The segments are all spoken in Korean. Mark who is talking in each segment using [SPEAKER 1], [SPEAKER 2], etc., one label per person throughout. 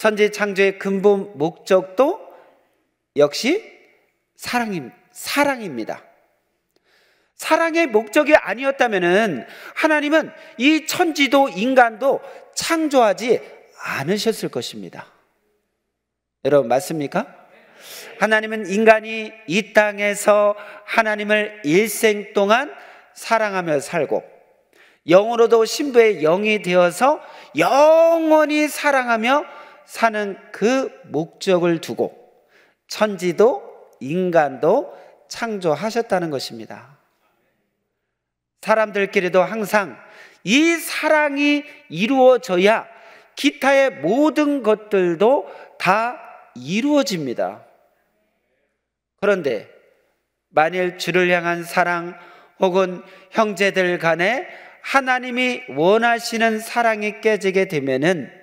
[SPEAKER 1] 천지 창조의 근본 목적도 역시 사랑임, 사랑입니다. 사랑의 목적이 아니었다면 하나님은 이 천지도 인간도 창조하지 않으셨을 것입니다. 여러분 맞습니까? 하나님은 인간이 이 땅에서 하나님을 일생 동안 사랑하며 살고 영으로도 신부의 영이 되어서 영원히 사랑하며 사는 그 목적을 두고 천지도 인간도 창조하셨다는 것입니다. 사람들끼리도 항상 이 사랑이 이루어져야 기타의 모든 것들도 다 이루어집니다. 그런데 만일 주를 향한 사랑 혹은 형제들 간에 하나님이 원하시는 사랑이 깨지게 되면은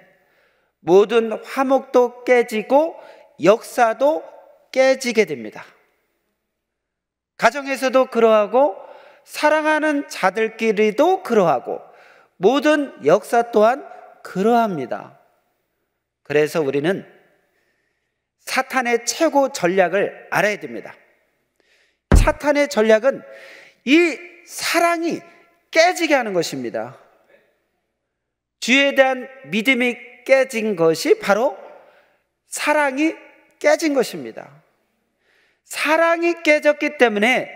[SPEAKER 1] 모든 화목도 깨지고 역사도 깨지게 됩니다. 가정에서도 그러하고 사랑하는 자들끼리도 그러하고 모든 역사 또한 그러합니다. 그래서 우리는 사탄의 최고 전략을 알아야 됩니다. 사탄의 전략은 이 사랑이 깨지게 하는 것입니다. 주에 대한 믿음이 깨진 것이 바로 사랑이 깨진 것입니다. 사랑이 깨졌기 때문에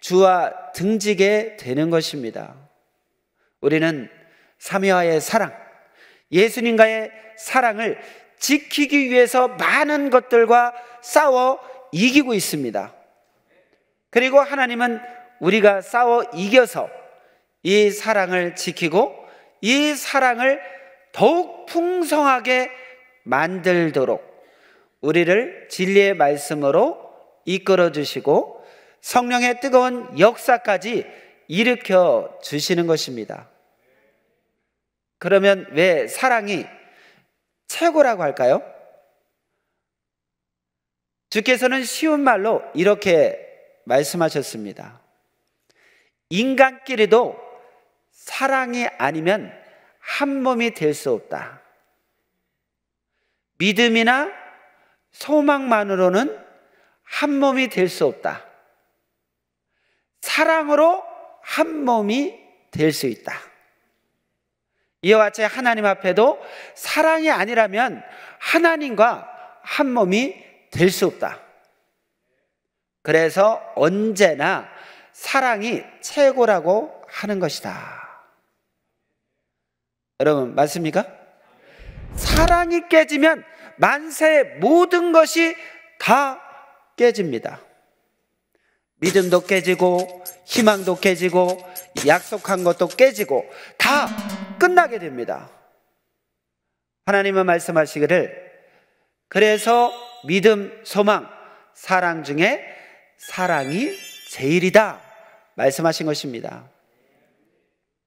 [SPEAKER 1] 주와 등지게 되는 것입니다. 우리는 삼위와의 사랑, 예수님과의 사랑을 지키기 위해서 많은 것들과 싸워 이기고 있습니다. 그리고 하나님은 우리가 싸워 이겨서 이 사랑을 지키고 이 사랑을 더욱 풍성하게 만들도록 우리를 진리의 말씀으로 이끌어 주시고 성령의 뜨거운 역사까지 일으켜 주시는 것입니다. 그러면 왜 사랑이 최고라고 할까요? 주께서는 쉬운 말로 이렇게 말씀하셨습니다. 인간끼리도 사랑이 아니면 한 몸이 될 수 없다. 믿음이나 소망만으로는 한 몸이 될 수 없다. 사랑으로 한 몸이 될 수 있다. 이와 같이 하나님 앞에도 사랑이 아니라면 하나님과 한 몸이 될 수 없다. 그래서 언제나 사랑이 최고라고 하는 것이다. 여러분, 맞습니까? 사랑이 깨지면 만세의 모든 것이 다 깨집니다. 믿음도 깨지고 희망도 깨지고 약속한 것도 깨지고 다 끝나게 됩니다. 하나님은 말씀하시기를 그래서 믿음, 소망, 사랑 중에 사랑이 제일이다 말씀하신 것입니다.